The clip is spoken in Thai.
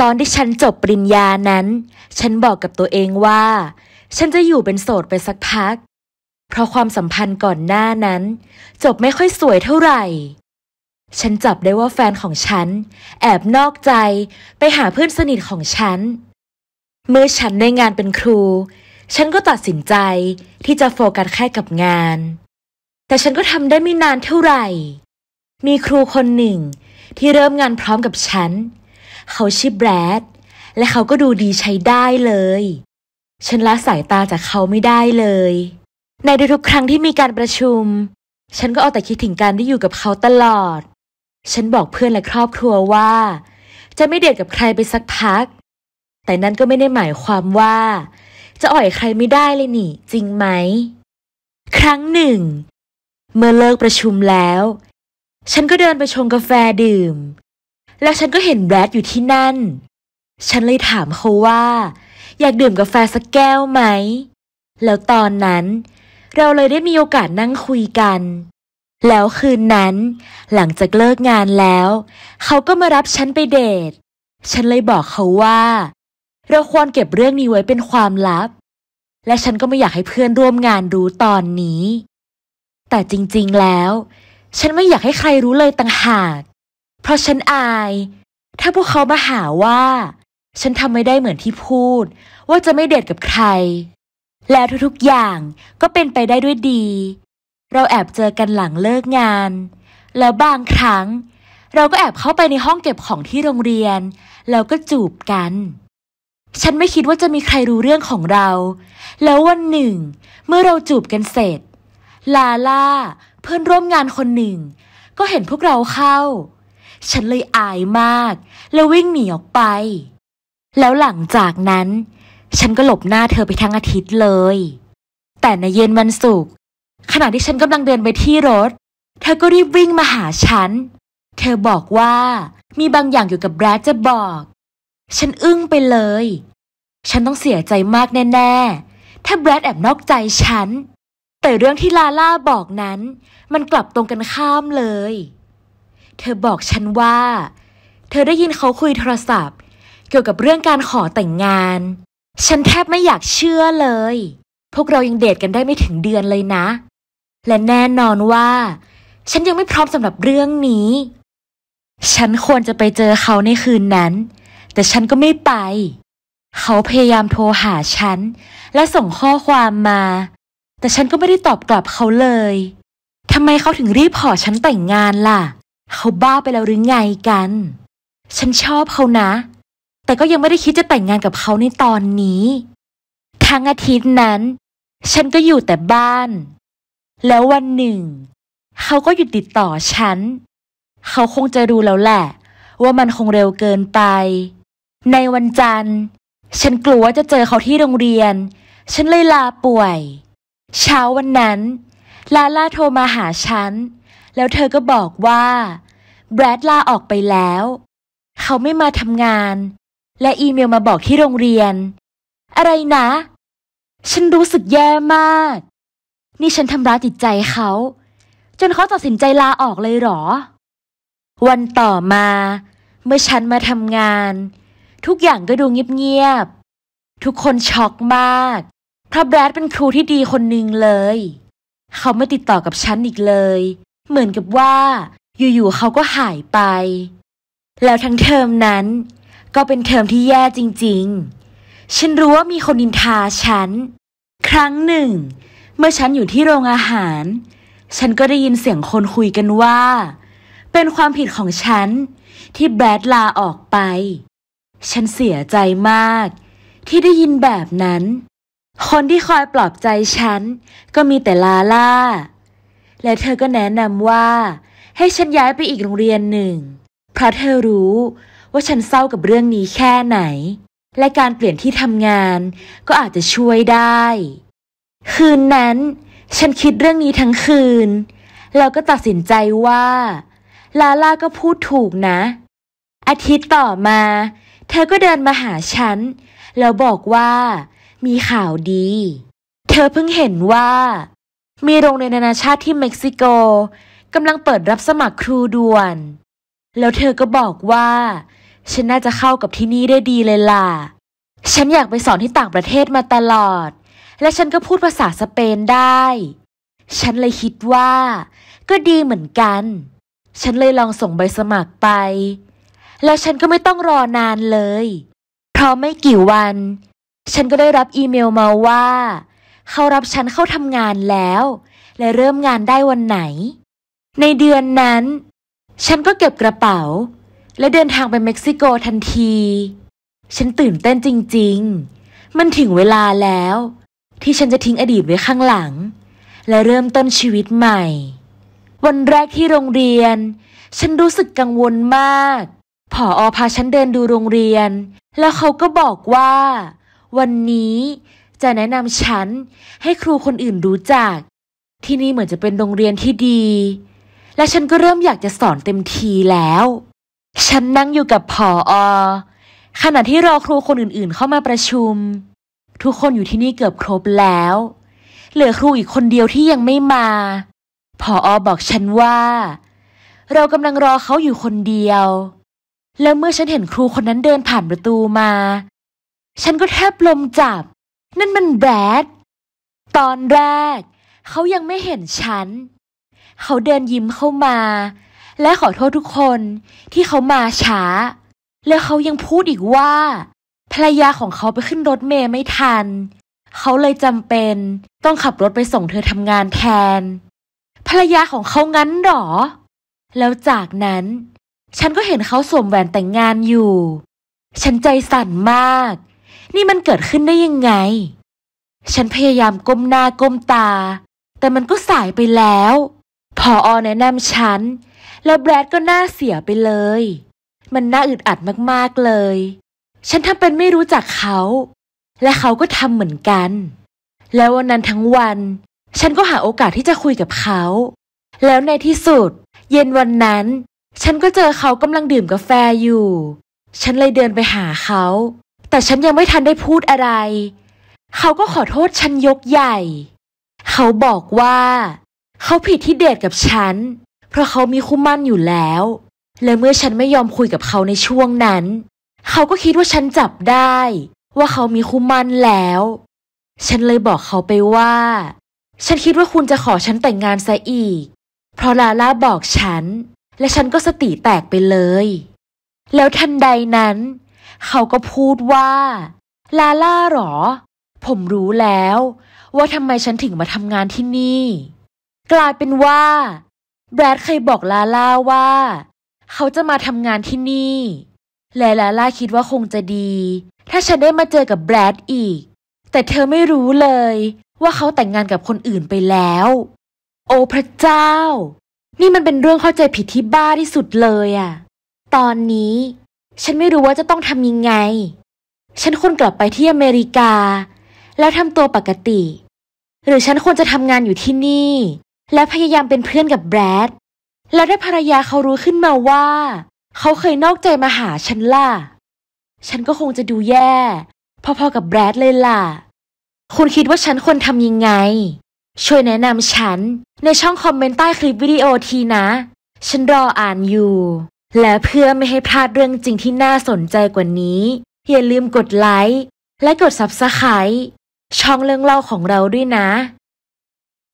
ตอนที่ฉันจบปริญญานั้น ฉันบอกกับตัวเองว่า ฉันจะอยู่เป็นโสดไปสักพัก เพราะความสัมพันธ์ก่อนหน้านั้น จบไม่ค่อยสวยเท่าไหร่ ฉันจับได้ว่าแฟนของฉัน แอบนอกใจไปหาเพื่อนสนิทของฉัน เมื่อฉันได้งานเป็นครู ฉันก็ตัดสินใจที่จะโฟกัสแค่กับงาน แต่ฉันก็ทำได้ไม่นานเท่าไหร่ มีครูคนหนึ่งที่เริ่มงานพร้อมกับฉันเขาชื่อแบรด และเขาก็ดูดีใช้ได้เลย ฉันละสายตาจากเขาไม่ได้เลย ในทุกครั้งที่มีการประชุม ฉันก็เอาแต่คิดถึงการได้อยู่กับเขาตลอด ฉันบอกเพื่อนและครอบครัวว่า จะไม่เดทกับใครไปสักพัก แต่นั่นก็ไม่ได้หมายความว่า จะอ่อยใครไม่ได้เลยนี่จริงไหม ครั้งหนึ่ง เมื่อเลิกประชุมแล้ว ฉันก็เดินไปชงกาแฟดื่มแล้วฉันก็เห็นแบรดอยู่ที่นั่น ฉันเลยถามเขาว่าอยากดื่มกาแฟสักแก้วไหม แล้วตอนนั้น เราเลยได้มีโอกาสนั่งคุยกัน แล้วคืนนั้น หลังจากเลิกงานแล้ว เขาก็มารับฉันไปเดท ฉันเลยบอกเขาว่า เราควรเก็บเรื่องนี้ไว้เป็นความลับ และฉันก็ไม่อยากให้เพื่อนร่วมงานรู้ตอนนี้ แต่จริงๆแล้ว ฉันไม่อยากให้ใครรู้เลยต่างหากเพราะฉันอาย ถ้าพวกเขามาหาว่า ฉันทำไม่ได้เหมือนที่พูด ว่าจะไม่เดทกับใคร แล้วทุกๆอย่างก็เป็นไปได้ด้วยดี เราแอบเจอกันหลังเลิกงาน แล้วบางครั้ง เราก็แอบเข้าไปในห้องเก็บของที่โรงเรียน แล้วก็จูบกัน ฉันไม่คิดว่าจะมีใครรู้เรื่องของเรา แล้ววันหนึ่งเมื่อเราจูบกันเสร็จ ลาล่าเพื่อนร่วมงานคนหนึ่ง ก็เห็นพวกเราเข้าฉันเลยอายมาก แล้ววิ่งหนีออกไป แล้วหลังจากนั้น ฉันก็หลบหน้าเธอไปทั้งอาทิตย์เลย แต่ในเย็นวันศุกร์ขณะที่ฉันกำลังเดินไปที่รถ เธอก็รีบวิ่งมาหาฉัน เธอบอกว่ามีบางอย่างอยู่กับแบรดจะบอก ฉันอึ้งไปเลย ฉันต้องเสียใจมากแน่ ๆ ถ้าแบรดแอบนอกใจฉัน แต่เรื่องที่ลาล่าบอกนั้น มันกลับตรงกันข้ามเลยเธอบอกฉันว่า เธอได้ยินเขาคุยโทรศัพท์ เกี่ยวกับเรื่องการขอแต่งงาน ฉันแทบไม่อยากเชื่อเลย พวกเรายังเดทกันได้ไม่ถึงเดือนเลยนะ และแน่นอนว่า ฉันยังไม่พร้อมสำหรับเรื่องนี้ ฉันควรจะไปเจอเขาในคืนนั้น แต่ฉันก็ไม่ไป เขาพยายามโทรหาฉัน และส่งข้อความมา แต่ฉันก็ไม่ได้ตอบกลับเขาเลยทำไมเขาถึงรีบขอฉันแต่งงานล่ะเขาบ้าไปแล้วหรือไงกัน ฉันชอบเขานะ แต่ก็ยังไม่ได้คิดจะแต่งงานกับเขาในตอนนี้ ทั้งอาทิตย์นั้น ฉันก็อยู่แต่บ้าน แล้ววันหนึ่ง เขาก็หยุดติดต่อฉัน เขาคงจะรู้แล้วแหละ ว่ามันคงเร็วเกินไป ในวันจันทร์ ฉันกลัวว่าจะเจอเขาที่โรงเรียน ฉันเลยลาป่วย เช้าวันนั้น ลาล่าโทรมาหาฉันแล้วเธอก็บอกว่า แบรดลาออกไปแล้ว เขาไม่มาทำงาน และอีเมลมาบอกที่โรงเรียน อะไรนะ ฉันรู้สึกแย่มาก นี่ฉันทำร้ายจิตใจเขา จนเขาตัดสินใจลาออกเลยหรอ วันต่อมา เมื่อฉันมาทำงาน ทุกอย่างก็ดูเงียบๆทุกคน ช็อกมากเพราะแบรดเป็นครูที่ดีคนหนึ่งเลย เขาไม่ติดต่อกับฉันอีกเลยเหมือนกับว่าอยู่ๆเขาก็หายไป แล้วทั้งเทอมนั้นก็เป็นเทอมที่แย่จริงๆ ฉันรู้ว่ามีคนนินทาฉัน ครั้งหนึ่ง เมื่อฉันอยู่ที่โรงอาหาร ฉันก็ได้ยินเสียงคนคุยกันว่า เป็นความผิดของฉันที่แบรดลาออกไป ฉันเสียใจมากที่ได้ยินแบบนั้น คนที่คอยปลอบใจฉันก็มีแต่ลาล่าและเธอก็แนะนำว่า ให้ฉันย้ายไปอีกโรงเรียนหนึ่ง เพราะเธอรู้ว่าฉันเศร้ากับเรื่องนี้แค่ไหน และการเปลี่ยนที่ทำงาน ก็อาจจะช่วยได้ คืนนั้นฉันคิดเรื่องนี้ทั้งคืน แล้วก็ตัดสินใจว่า ลาล่าก็พูดถูกนะ อาทิตย์ต่อมาเธอก็เดินมาหาฉัน แล้วบอกว่ามีข่าวดี เธอเพิ่งเห็นว่ามีโรงเรียนนานาชาติที่เม็กซิโกกำลังเปิดรับสมัครครูด่วน แล้วเธอก็บอกว่า ฉันน่าจะเข้ากับที่นี่ได้ดีเลยล่ะ ฉันอยากไปสอนที่ต่างประเทศมาตลอด และฉันก็พูดภาษาสเปนได้ ฉันเลยคิดว่า ก็ดีเหมือนกัน ฉันเลยลองส่งใบสมัครไป แล้วฉันก็ไม่ต้องรอนานเลย เพราะไม่กี่วัน ฉันก็ได้รับอีเมลมาว่าเขารับฉันเข้าทำงานแล้ว และเริ่มงานได้วันไหน ในเดือนนั้น ฉันก็เก็บกระเป๋า และเดินทางไปเม็กซิโกทันที ฉันตื่นเต้นจริง ๆ มันถึงเวลาแล้ว ที่ฉันจะทิ้งอดีตไว้ข้างหลัง และเริ่มต้นชีวิตใหม่ วันแรกที่โรงเรียน ฉันรู้สึกกังวลมากผออพาฉันเดินดูโรงเรียน แล้วเขาก็บอกว่า วันนี้จะแนะนำฉันให้ครูคนอื่นรู้จัก ที่นี่เหมือนจะเป็นโรงเรียนที่ดี และฉันก็เริ่มอยากจะสอนเต็มทีแล้ว ฉันนั่งอยู่กับผออขณะที่รอครูคนอื่นๆเข้ามาประชุม ทุกคนอยู่ที่นี่เกือบครบแล้ว เหลือครูอีกคนเดียวที่ยังไม่มาผออบอกฉันว่า เรากำลังรอเขาอยู่คนเดียว แล้วเมื่อฉันเห็นครูคนนั้นเดินผ่านประตูมา ฉันก็แทบลมจับนั่นมันแบด ตอนแรก เขายังไม่เห็นฉัน เขาเดินยิ้มเข้ามา และขอโทษทุกคนที่เขามาช้า แล้วเขายังพูดอีกว่า ภรรยาของเขาไปขึ้นรถเมย์ไม่ทัน เขาเลยจำเป็นต้องขับรถไปส่งเธอทำงานแทน ภรรยาของเขางั้นหรอ แล้วจากนั้น ฉันก็เห็นเขาสวมแหวนแต่งงานอยู่ ฉันใจสั่นมากนี่มันเกิดขึ้นได้ยังไง ฉันพยายามก้มหน้าก้มตา แต่มันก็สายไปแล้ว พออแนะนำฉัน แล้วแบรดก็หน้าเสียไปเลย มันน่าอึดอัดมากๆเลย ฉันทำเป็นไม่รู้จักเขา และเขาก็ทำเหมือนกัน แล้ววันนั้นทั้งวัน ฉันก็หาโอกาสที่จะคุยกับเขา แล้วในที่สุด เย็นวันนั้น ฉันก็เจอเขากำลังดื่มกาแฟอยู่ ฉันเลยเดินไปหาเขาแต่ฉันยังไม่ทันได้พูดอะไร เขาก็ขอโทษฉันยกใหญ่ เขาบอกว่า เขาผิดที่เดทกับฉัน เพราะเขามีคู่มั่นอยู่แล้ว และเมื่อฉันไม่ยอมคุยกับเขาในช่วงนั้น เขาก็คิดว่าฉันจับได้ ว่าเขามีคู่มั่นแล้ว ฉันเลยบอกเขาไปว่า ฉันคิดว่าคุณจะขอฉันแต่งงานซะอีก เพราะลาล่าบอกฉัน และฉันก็สติแตกไปเลย แล้วทันใดนั้นเขาก็พูดว่า ลาล่าหรอ ผมรู้แล้ว ว่าทำไมฉันถึงมาทำงานที่นี่ กลายเป็นว่า แบรดเคยบอกลาล่าว่า เขาจะมาทำงานที่นี่และลาล่าคิดว่าคงจะดี ถ้าฉันได้มาเจอกับแบรดอีก แต่เธอไม่รู้เลย ว่าเขาแต่งงานกับคนอื่นไปแล้ว โอ้พระเจ้า นี่มันเป็นเรื่องเข้าใจผิดที่บ้าที่สุดเลยอะตอนนี้ฉันไม่รู้ว่าจะต้องทำยังไง ฉันควรกลับไปที่อเมริกา แล้วทำตัวปกติ หรือฉันควรจะทำงานอยู่ที่นี่ และพยายามเป็นเพื่อนกับแบรด แล้วถ้าภรรยาเขารู้ขึ้นมาว่า เขาเคยนอกใจมาหาฉันล่ะ ฉันก็คงจะดูแย่ พอๆ กับแบรดเลยล่ะ คุณคิดว่าฉันควรทำยังไง ช่วยแนะนำฉันในช่องคอมเมนต์ใต้คลิปวิดีโอทีนะ ฉันรออ่านอยู่และเพื่อไม่ให้พลาดเรื่องจริงที่น่าสนใจกว่านี้ อย่าลืมกดไลค์และกด Subscribe ช่องเรื่องเล่าของเราด้วยนะ